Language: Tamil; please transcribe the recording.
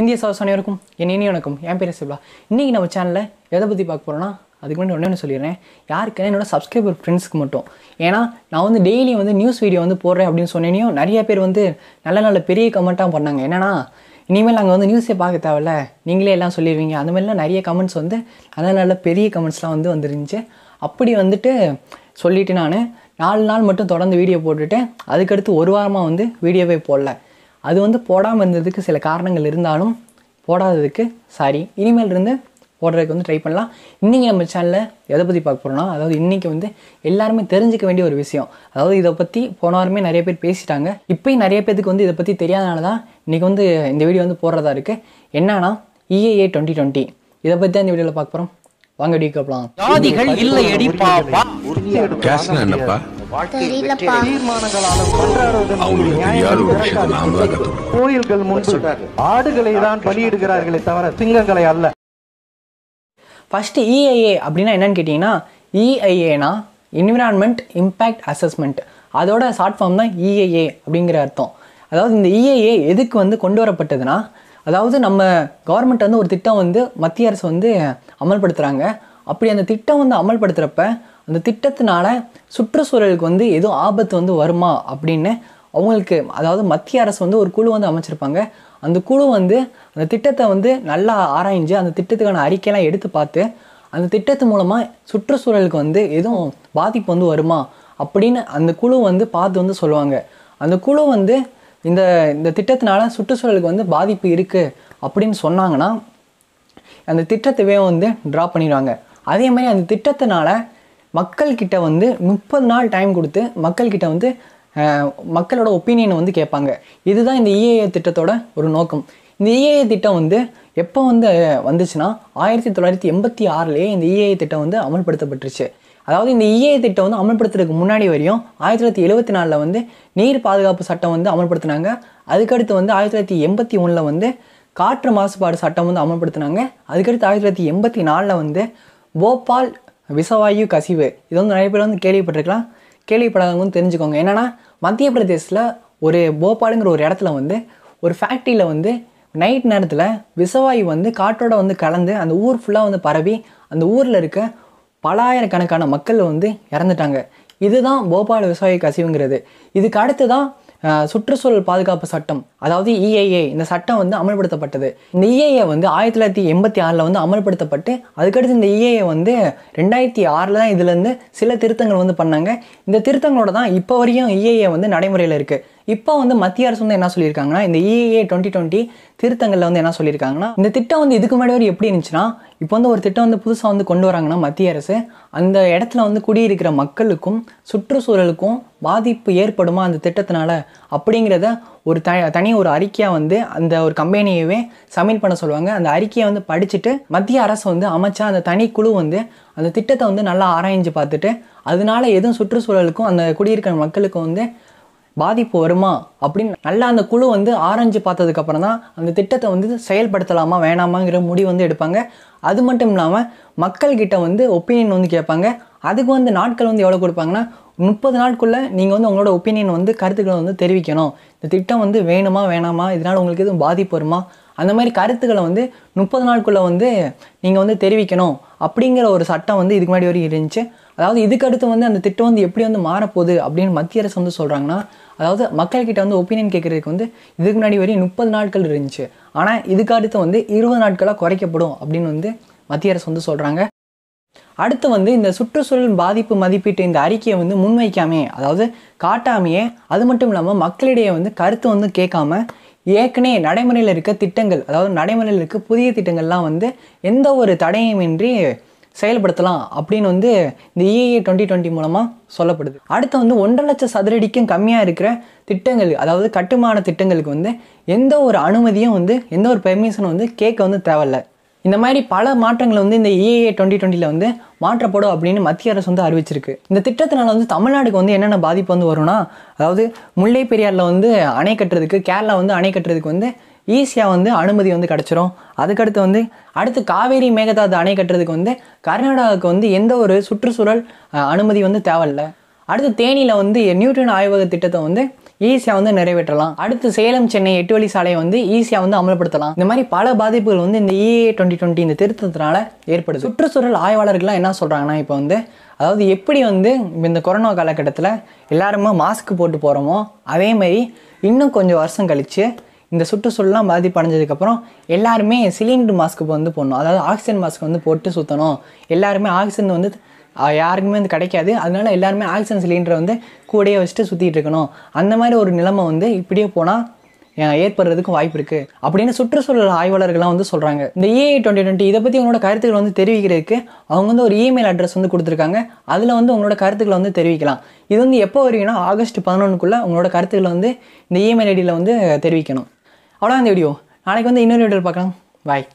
இந்திய சாஸ் அனைவருக்கும் என் இனி வணக்கம் என் பேர் சிவா இன்றைக்கி நம்ம சேனலில் எதை பற்றி பார்க்க போகிறோன்னா அதுக்கு முன்னாடி ஒன்று சொல்லிடுறேன் யாருக்குன்னா என்னோடய சப்ஸ்கிரைபர் ஃப்ரெண்ட்ஸ்க்கு மட்டும் ஏன்னா நான் வந்து டெய்லி வந்து நியூஸ் வீடியோ வந்து போடுறேன் அப்படின்னு சொன்னேனையும் நிறைய பேர் வந்து நல்ல நல்ல பெரிய கமெண்ட்டாக பண்ணாங்க என்னென்னா இனிமேல் நாங்கள் வந்து நியூஸே பார்க்க தேவையில்ல நீங்களே எல்லாம் சொல்லிடுவீங்க அந்த மாதிரிலாம் நிறைய கமெண்ட்ஸ் வந்து நல்ல நல்ல பெரிய கமெண்ட்ஸ்லாம் வந்து வந்துருந்துச்சு அப்படி வந்துட்டு சொல்லிவிட்டு நான் நாலு நாள் மட்டும் தொடர்ந்து வீடியோ போட்டுவிட்டேன் அதுக்கடுத்து ஒரு வாரமாக வந்து வீடியோவே போடல அது வந்து போடாமல் இருந்ததுக்கு சில காரணங்கள் இருந்தாலும் போடாததுக்கு சாரி இனிமேல் இருந்து போடுறதுக்கு வந்து ட்ரை பண்ணலாம் இன்றைக்கி நம்ம சேனலில் எதை பற்றி பார்க்க போகிறோம்னா அதாவது இன்றைக்கி வந்து எல்லாருமே தெரிஞ்சிக்க வேண்டிய ஒரு விஷயம் அதாவது இதை பற்றி போன வாரமே நிறைய பேர் பேசிட்டாங்க இப்போயும் நிறைய பேருக்கு வந்து இதை பற்றி தெரியாதனால தான் இன்றைக்கி வந்து இந்த வீடியோ வந்து போடுறதா இருக்குது என்னன்னா இஏஏ டுவெண்ட்டி டுவெண்ட்டி இதை பற்றி தான் இந்த வீடியோவில் பார்க்க போகிறோம் வாங்க வீடியோ கேட்கலாம் கோயில்கள் முன்பு ஆடுகளை தான் பலியிடுகிறார்களே தவிர சிங்கங்களை அல்ல ஃபஸ்ட்டு இஐஏ e அப்படின்னா என்னன்னு கேட்டிங்கன்னா இஐஏனா என்விரான்மெண்ட் இம்பேக்ட் அசஸ்மெண்ட் அதோட ஷார்ட் ஃபார்ம் தான் இஏஏ e அப்படிங்கிற அர்த்தம் அதாவது இந்த இஏஏ e எதுக்கு வந்து கொண்டு வரப்பட்டதுன்னா அதாவது நம்ம கவர்மெண்ட் வந்து ஒரு திட்டம் வந்து மத்திய அரசு வந்து அமல்படுத்துகிறாங்க அப்படி அந்த திட்டம் வந்து அமல்படுத்துகிறப்ப அந்த திட்டத்தினால சுற்றுச்சூழலுக்கு வந்து எதுவும் ஆபத்து வந்து வருமா அப்படின்னு அவங்களுக்கு அதாவது மத்திய அரசு வந்து ஒரு குழு வந்து அமைச்சிருப்பாங்க அந்த குழு வந்து அந்த திட்டத்தை வந்து நல்லா ஆராய்ஞ்சு அந்த திட்டத்துக்கான அறிக்கையெல்லாம் எடுத்து பார்த்து அந்த திட்டத்து மூலமாக சுற்றுச்சூழலுக்கு வந்து எதுவும் பாதிப்பு வந்து வருமா அப்படின்னு அந்த குழு வந்து பார்த்து வந்து சொல்லுவாங்க அந்த குழு வந்து இந்த இந்த திட்டத்தினால சுற்றுச்சூழலுக்கு வந்து பாதிப்பு இருக்குது அப்படின்னு சொன்னாங்கன்னா அந்த திட்டத்தையே வந்து ட்ரா பண்ணிடுவாங்க அதே மாதிரி அந்த திட்டத்தினால மக்கள்கிட்ட வந்து முப்பது நாள் டைம் கொடுத்து மக்கள்கிட்ட வந்து மக்களோட ஒப்பீனியனை வந்து கேட்பாங்க இதுதான் இந்த இஏஏ e திட்டத்தோட ஒரு நோக்கம் இந்த இஏஏ e திட்டம் வந்து எப்போ வந்து வந்துச்சுன்னா ஆயிரத்தி தொள்ளாயிரத்தி எண்பத்தி ஆறுலேயே இந்த இஏஏ e திட்டம் வந்து அமல்படுத்தப்பட்டுருச்சு அதாவது இந்த இஏஏ திட்டம் வந்து அமல்படுத்துறதுக்கு முன்னாடி வரையும் ஆயிரத்தி தொள்ளாயிரத்தி எழுபத்தி நாலில் வந்து நீர் பாதுகாப்பு சட்டம் வந்து அமல்படுத்தினாங்க அதுக்கடுத்து வந்து ஆயிரத்தி தொள்ளாயிரத்தி எண்பத்தி ஒன்றில் வந்து காற்று மாசுபாடு சட்டம் வந்து அமல்படுத்தினாங்க அதுக்கடுத்து ஆயிரத்தி தொள்ளாயிரத்தி எண்பத்தி நாலில் வந்து போபால் விசவாயு கசிவு இது வந்து நிறைய பேர் வந்து கேள்விப்பட்டிருக்கலாம் கேள்விப்படாதவங்க தெரிஞ்சுக்கோங்க என்னென்னா மத்திய பிரதேசத்தில் ஒரு போபாலுங்கிற ஒரு இடத்துல வந்து ஒரு ஃபேக்ட்ரியில் வந்து நைட் நேரத்தில் விசவாயு வந்து காற்றோட வந்து கலந்து அந்த ஊர் ஃபுல்லாக வந்து பரவி அந்த ஊரில் இருக்க பலாயிரக்கணக்கான மக்கள் வந்து இறந்துட்டாங்க இதுதான் போபால் விவசாய கசிவுங்கிறது இதுக்கு அடுத்து தான் சுற்றுச்சூழல் பாதுகாப்பு சட்டம் அதாவது இஐஏ e இந்த சட்டம் வந்து அமல்படுத்தப்பட்டது இந்த இஐஏ e வந்து ஆயிரத்தி தொள்ளாயிரத்தி எண்பத்தி ஆறில் வந்து அமல்படுத்தப்பட்டு அதுக்கடுத்து இந்த இஐஏ e வந்து ரெண்டாயிரத்தி ஆறில் தான் இதுலேருந்து சில திருத்தங்கள் வந்து பண்ணாங்க இந்த திருத்தங்களோட தான் இப்போ வரையும் இஐஏ வந்து நடைமுறையில் இருக்குது இப்போ வந்து மத்திய அரசு வந்து என்ன சொல்லியிருக்காங்கன்னா இந்த இஏஏ e டுவெண்ட்டி டுவெண்ட்டி திருத்தங்களில் வந்து என்ன சொல்லியிருக்காங்கன்னா இந்த திட்டம் வந்து இதுக்கு முன்னாடி எப்படி இருந்துச்சுன்னா இப்போ வந்து ஒரு திட்டம் வந்து புதுசாக வந்து கொண்டு வராங்கன்னா மத்திய அரசு அந்த இடத்துல வந்து குடியிருக்கிற மக்களுக்கும் சுற்றுச்சூழலுக்கும் பாதிப்பு ஏற்படுமா அந்த திட்டத்தினால அப்படிங்கிறத ஒரு த தனி ஒரு அறிக்கையாக வந்து அந்த ஒரு கம்பெனியவே சமிட் பண்ண சொல்லுவாங்க அந்த அறிக்கையை வந்து படிச்சுட்டு மத்திய அரசு வந்து அமைச்சா அந்த தனி குழு வந்து அந்த திட்டத்தை வந்து நல்லா ஆராய்ஞ்சு பார்த்துட்டு அதனால எதுவும் சுற்றுச்சூழலுக்கும் அந்த குடியிருக்கிற மக்களுக்கும் வந்து பாதிப்பு வருமா அப்படின்னு நல்லா அந்த குழு வந்து ஆராய்ஞ்சு பார்த்ததுக்கப்புறம் தான் அந்த திட்டத்தை வந்து செயல்படுத்தலாமா வேணாமாங்கிற முடிவு வந்து எடுப்பாங்க அது மட்டும் இல்லாமல் மக்கள்கிட்ட வந்து ஒப்பீனியன் வந்து கேட்பாங்க அதுக்கு வந்து நாட்கள் வந்து எவ்வளோ கொடுப்பாங்கன்னா முப்பது நாட்குள்ளே நீங்கள் வந்து உங்களோட ஒப்பீனியன் வந்து கருத்துக்களை வந்து தெரிவிக்கணும் இந்த திட்டம் வந்து வேணுமா வேணாமா இதனால் உங்களுக்கு எதுவும் பாதிப்பு வருமா அந்த மாதிரி கருத்துக்களை வந்து முப்பது நாட்குள்ளே வந்து நீங்கள் வந்து தெரிவிக்கணும் அப்படிங்கிற ஒரு சட்டம் வந்து இதுக்கு முன்னாடி வரைக்கும் இருந்துச்சு அதாவது இதுக்கடுத்து வந்து அந்த திட்டம் வந்து எப்படி வந்து மாறப்போகுது அப்படின்னு மத்திய அரசு வந்து சொல்கிறாங்கன்னா அதாவது மக்கள்கிட்ட வந்து ஒப்பீனியன் கேட்குறதுக்கு வந்து இதுக்கு முன்னாடி வரையும் முப்பது நாட்கள் இருந்துச்சு ஆனால் இதுக்கடுத்து வந்து இருபது நாட்களாக குறைக்கப்படும் அப்படின்னு வந்து மத்திய அரசு வந்து சொல்கிறாங்க அடுத்து வந்து இந்த சுற்றுச்சூழல் பாதிப்பு மதிப்பீட்டு இந்த அறிக்கையை வந்து முன்வைக்காமே அதாவது காட்டாமையே அது மட்டும் இல்லாமல் மக்களிடையே வந்து கருத்து வந்து கேட்காம ஏற்கனவே நடைமுறையில் இருக்க திட்டங்கள் அதாவது நடைமுறையில் இருக்க புதிய திட்டங்கள்லாம் வந்து எந்த ஒரு தடையுமின்றி செயல்படுத்தலாம் அப்படின்னு வந்து இந்த இஏஏ டுவெண்ட்டி டுவெண்ட்டி மூலமாக சொல்லப்படுது அடுத்து வந்து ஒன்றரை லட்சம் சதுரடிக்கும் கம்மியாக இருக்கிற திட்டங்கள் அதாவது கட்டுமான திட்டங்களுக்கு வந்து எந்த ஒரு அனுமதியும் வந்து எந்த ஒரு பெர்மிஷனும் வந்து கேட்க வந்து தேவையில்ல இந்த மாதிரி பல மாற்றங்கள் வந்து இந்த இஏஏ டுவெண்ட்டி டுவெண்ட்டியில் வந்து மாற்றப்படும் அப்படின்னு மத்திய அரசு வந்து அறிவிச்சிருக்கு இந்த திட்டத்தினால வந்து தமிழ்நாடுக்கு வந்து என்னென்ன பாதிப்பு வந்து வரும்னா அதாவது முல்லை பெரியாரில் வந்து அணை கட்டுறதுக்கு கேரளா வந்து அணை கட்டுறதுக்கு வந்து ஈஸியாக வந்து அனுமதி வந்து கிடச்சிரும் அதுக்கடுத்து வந்து அடுத்து காவேரி மேகதாது அணை கட்டுறதுக்கு வந்து கர்நாடகாவுக்கு வந்து எந்த ஒரு சுற்றுச்சூழல் அனுமதி வந்து தேவையில்லை அடுத்து தேனியில் வந்து நியூட்டன் ஆய்வக திட்டத்தை வந்து ஈஸியாக வந்து நிறைவேற்றலாம் அடுத்து சேலம் சென்னை எட்டு வழி சாலையை வந்து ஈஸியாக வந்து அமல்படுத்தலாம் இந்த மாதிரி பல பாதிப்புகள் வந்து இந்த இஏ டுவெண்ட்டி டுவெண்ட்டி இந்த திருத்தத்தினால ஏற்படுது சுற்றுச்சூழல் ஆய்வாளர்கள்லாம் என்ன சொல்கிறாங்கன்னா இப்போ வந்து அதாவது எப்படி வந்து இந்த கொரோனா காலகட்டத்தில் எல்லாருமே மாஸ்க் போட்டு போகிறோமோ அதே மாதிரி இன்னும் கொஞ்சம் வருஷம் கழித்து இந்த சுற்றுச்சூழலாம் பாதிப்படைஞ்சதுக்கப்புறம் எல்லாருமே சிலிண்டர் மாஸ்க்கு வந்து போடணும் அதாவது ஆக்சிஜன் மாஸ்க் வந்து போட்டு சுற்றணும் எல்லாருமே ஆக்சிஜன் வந்து யாருக்குமே வந்து கிடைக்காது அதனால எல்லாருமே ஆக்சிஜன் சிலிண்டரை வந்து கூடையே வச்சுட்டு சுற்றிட்டு இருக்கணும் அந்த மாதிரி ஒரு நிலைமை வந்து இப்படியே போனால் ஏற்படுறதுக்கு வாய்ப்பு இருக்குது அப்படின்னு சுற்றுச்சூழல் ஆய்வாளர்கள்லாம் வந்து சொல்கிறாங்க இந்த ஏஐ டுவெண்ட்டி டுவெண்ட்டி இதை பற்றி உங்களோட கருத்துக்களை வந்து தெரிவிக்கிறதுக்கு அவங்க வந்து ஒரு இமெயில் அட்ரஸ் வந்து கொடுத்துருக்காங்க அதில் வந்து உங்களோட கருத்துக்களை வந்து தெரிவிக்கலாம் இது வந்து எப்போ வரீங்கன்னா ஆகஸ்ட் பதினொன்றுக்குள்ளே உங்களோட கருத்துக்களை வந்து இந்த இமெயில் ஐடியில் வந்து தெரிவிக்கணும் அவ்வளோ இந்த வீடியோ நாளைக்கு வந்து இன்னொரு வீடியோ பார்க்கலாம் பாய்